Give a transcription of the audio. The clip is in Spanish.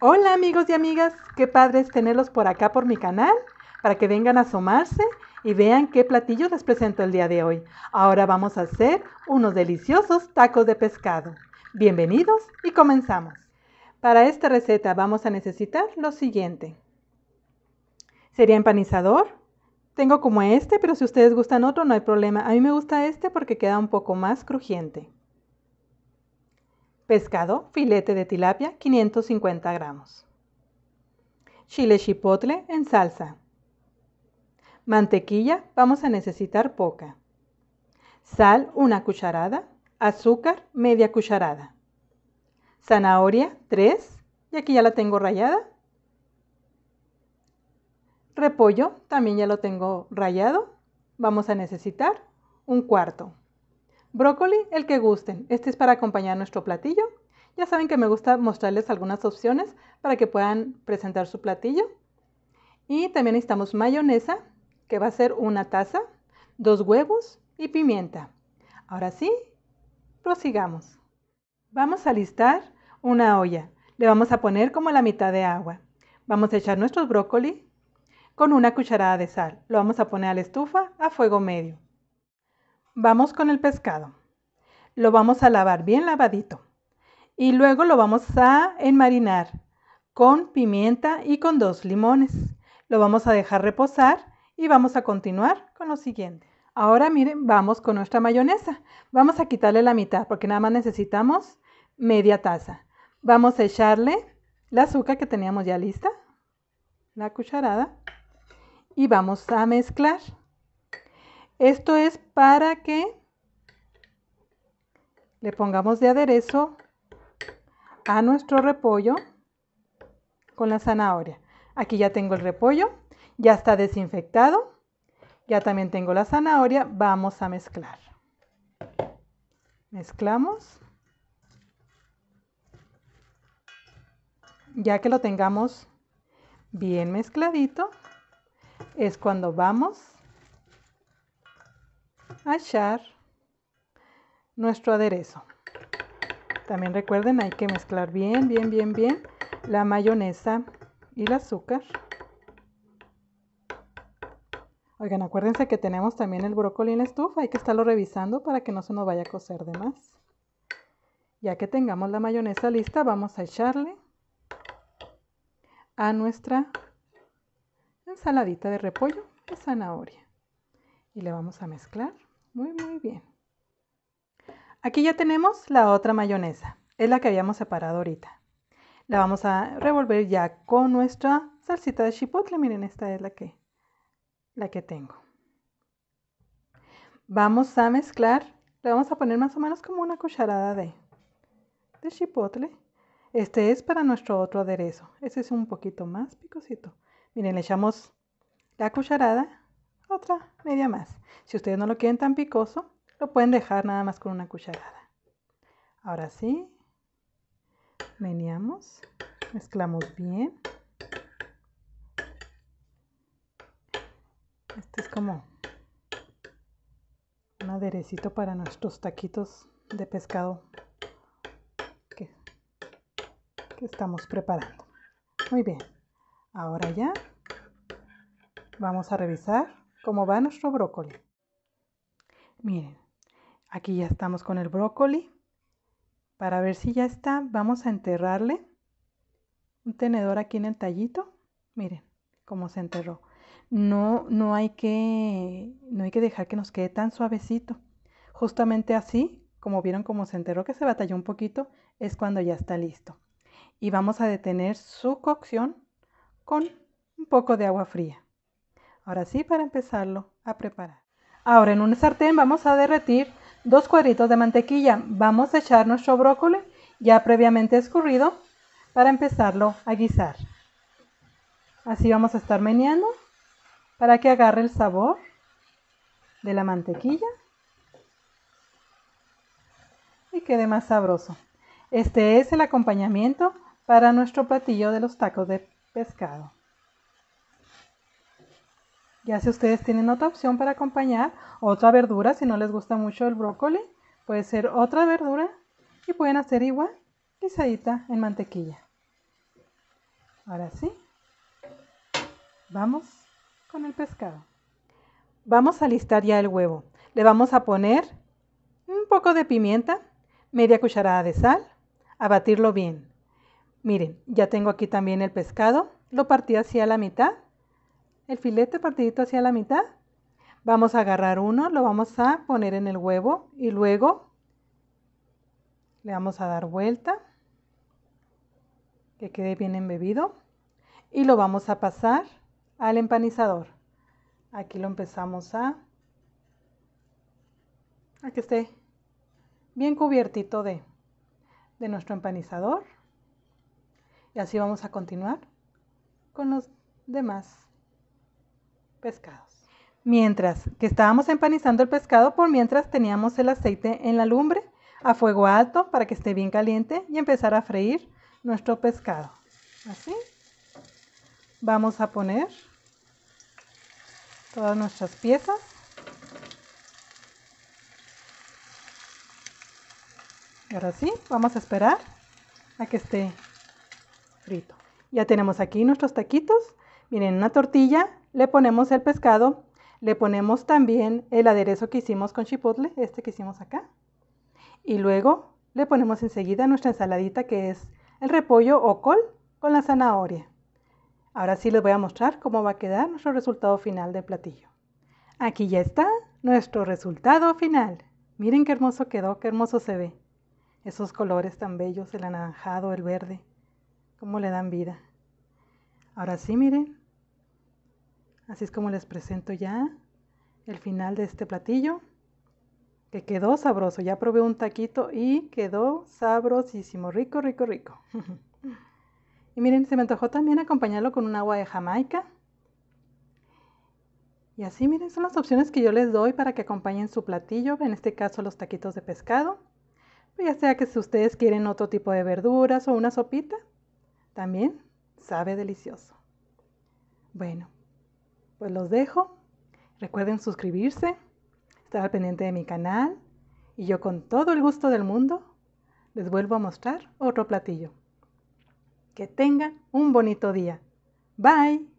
Hola amigos y amigas, qué padre tenerlos por acá por mi canal para que vengan a asomarse y vean qué platillo les presento el día de hoy. Ahora vamos a hacer unos deliciosos tacos de pescado. Bienvenidos y comenzamos. Para esta receta vamos a necesitar lo siguiente. Sería empanizador. Tengo como este, pero si ustedes gustan otro no hay problema. A mí me gusta este porque queda un poco más crujiente. Pescado, filete de tilapia, 550 gramos. Chile chipotle en salsa. Mantequilla, vamos a necesitar poca. Sal, una cucharada. Azúcar, media cucharada. Zanahoria, 3. Y aquí ya la tengo rayada. Repollo, también ya lo tengo rayado. Vamos a necesitar un cuarto. Brócoli, el que gusten. Este es para acompañar nuestro platillo. Ya saben que me gusta mostrarles algunas opciones para que puedan presentar su platillo. Y también necesitamos mayonesa, que va a ser una taza, dos huevos y pimienta. Ahora sí, prosigamos. Vamos a listar una olla. Le vamos a poner como la mitad de agua. Vamos a echar nuestros brócoli con una cucharada de sal. Lo vamos a poner a la estufa a fuego medio. Vamos con el pescado. Lo vamos a lavar bien lavadito. Y luego lo vamos a enmarinar con pimienta y con dos limones. Lo vamos a dejar reposar y vamos a continuar con lo siguiente. Ahora miren, vamos con nuestra mayonesa. Vamos a quitarle la mitad porque nada más necesitamos media taza. Vamos a echarle la azúcar que teníamos ya lista, la cucharada, y vamos a mezclar. Esto es para que le pongamos de aderezo a nuestro repollo con la zanahoria. Aquí ya tengo el repollo, ya está desinfectado, ya también tengo la zanahoria, vamos a mezclar. Mezclamos. Ya que lo tengamos bien mezcladito, es cuando vamos a echar nuestro aderezo. También recuerden, hay que mezclar bien, bien, bien, bien la mayonesa y el azúcar. Oigan, acuérdense que tenemos también el brócoli en la estufa, hay que estarlo revisando para que no se nos vaya a cocer de más. Ya que tengamos la mayonesa lista, vamos a echarle a nuestra ensaladita de repollo y zanahoria. Y le vamos a mezclar. Muy, muy bien. Aquí ya tenemos la otra mayonesa. Es la que habíamos separado ahorita. La vamos a revolver ya con nuestra salsita de chipotle. Miren, esta es la que, la que tengo. Vamos a mezclar. Le vamos a poner más o menos como una cucharada de, de chipotle. Este es para nuestro otro aderezo. Este es un poquito más picosito. Miren, le echamos la cucharada otra media más. Si ustedes no lo quieren tan picoso, lo pueden dejar nada más con una cucharada. Ahora sí, meneamos, mezclamos bien. Este es como un aderecito para nuestros taquitos de pescado que, que estamos preparando. Muy bien, ahora ya vamos a revisar cómo va nuestro brócoli. Miren, aquí ya estamos con el brócoli. Para ver si ya está, vamos a enterrarle un tenedor aquí en el tallito. Miren cómo se enterró. No, no hay que, no hay que dejar que nos quede tan suavecito. Justamente así, como vieron cómo se enterró, que se batalló un poquito, es cuando ya está listo. Y vamos a detener su cocción con un poco de agua fría. Ahora sí, para empezarlo a preparar. Ahora en una sartén vamos a derretir dos cuadritos de mantequilla. Vamos a echar nuestro brócoli ya previamente escurrido para empezarlo a guisar. Así vamos a estar meneando para que agarre el sabor de la mantequilla y quede más sabroso. Este es el acompañamiento para nuestro platillo de los tacos de pescado. Ya si ustedes tienen otra opción para acompañar, otra verdura, si no les gusta mucho el brócoli, puede ser otra verdura y pueden hacer igual, guisadita en mantequilla. Ahora sí, vamos con el pescado. Vamos a listar ya el huevo. Le vamos a poner un poco de pimienta, media cucharada de sal, a batirlo bien. Miren, ya tengo aquí también el pescado, lo partí hacia la mitad el filete partidito hacia la mitad. Vamos a agarrar uno, lo vamos a poner en el huevo y luego le vamos a dar vuelta, que quede bien embebido y lo vamos a pasar al empanizador. Aquí lo empezamos a, a que esté bien cubiertito de, de nuestro empanizador. Y así vamos a continuar con los demás pescados. Mientras que estábamos empanizando el pescado, por mientras teníamos el aceite en la lumbre a fuego alto para que esté bien caliente y empezar a freír nuestro pescado. Así. Vamos a poner todas nuestras piezas. ahora sí, vamos a esperar a que esté frito. Ya tenemos aquí nuestros taquitos. Miren, una tortilla le ponemos el pescado, le ponemos también el aderezo que hicimos con chipotle, este que hicimos acá. Y luego le ponemos enseguida nuestra ensaladita que es el repollo o col con la zanahoria. Ahora sí les voy a mostrar cómo va a quedar nuestro resultado final del platillo. Aquí ya está nuestro resultado final. Miren qué hermoso quedó, qué hermoso se ve. Esos colores tan bellos, el anaranjado, el verde, cómo le dan vida. Ahora sí, miren, Así es como les presento ya el final de este platillo, que quedó sabroso. Ya probé un taquito y quedó sabrosísimo, rico, rico, rico. y miren, se me antojó también acompañarlo con un agua de Jamaica. Y así, miren, son las opciones que yo les doy para que acompañen su platillo, en este caso los taquitos de pescado. Pues ya sea que si ustedes quieren otro tipo de verduras o una sopita, también sabe delicioso. Bueno, pues los dejo. Recuerden suscribirse, estar al pendiente de mi canal y yo con todo el gusto del mundo les vuelvo a mostrar otro platillo. Que tengan un bonito día. Bye.